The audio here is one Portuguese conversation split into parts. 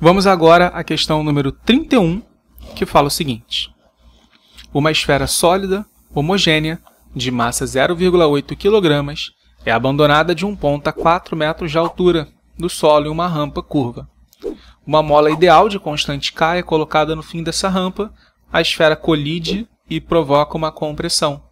Vamos agora à questão número 31, que fala o seguinte: Uma esfera sólida, homogênea, de massa 0,8 kg, é abandonada de um ponto a 4 metros de altura do solo em uma rampa curva. Uma mola ideal de constante K é colocada no fim dessa rampa, a esfera colide e provoca uma compressão.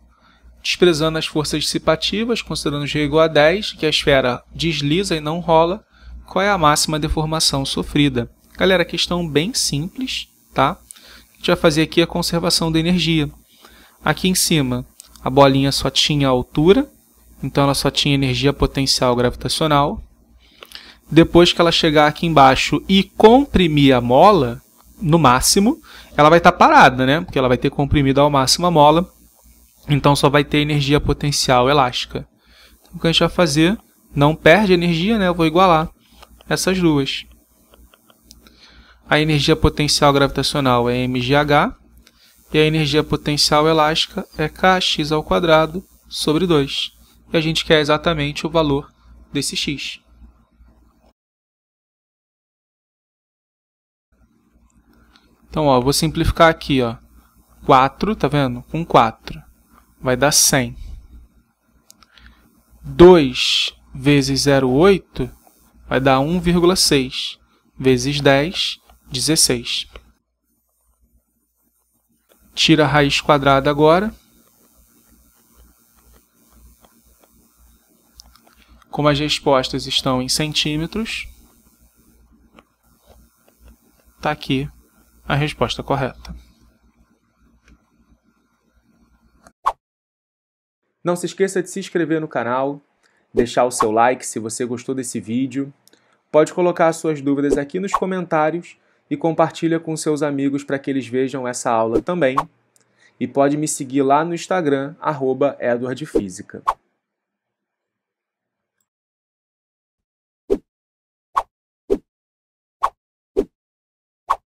Desprezando as forças dissipativas, considerando g igual a 10, que a esfera desliza e não rola, qual é a máxima deformação sofrida? Galera, questão bem simples, tá? A gente vai fazer aqui a conservação da energia. Aqui em cima, a bolinha só tinha altura, então ela só tinha energia potencial gravitacional. Depois que ela chegar aqui embaixo e comprimir a mola, no máximo, ela vai estar tá parada, né? Porque ela vai ter comprimido ao máximo a mola, então só vai ter energia potencial elástica. Então, o que a gente vai fazer? Não perde energia, né? Eu vou igualar essas duas a energia potencial gravitacional é mgh e a energia potencial elástica é kx ao quadrado sobre 2. E a gente quer exatamente o valor desse x. Então, ó, vou simplificar aqui, ó. 4, tá vendo? Com 4 vai dar 100. 2 vezes 0,8 vai dar 1,6 vezes 10 16. Tira a raiz quadrada agora. Como as respostas estão em centímetros, está aqui a resposta correta. Não se esqueça de se inscrever no canal, deixar o seu like se você gostou desse vídeo. Pode colocar suas dúvidas aqui nos comentários e compartilha com seus amigos para que eles vejam essa aula também. E pode me seguir lá no Instagram, arroba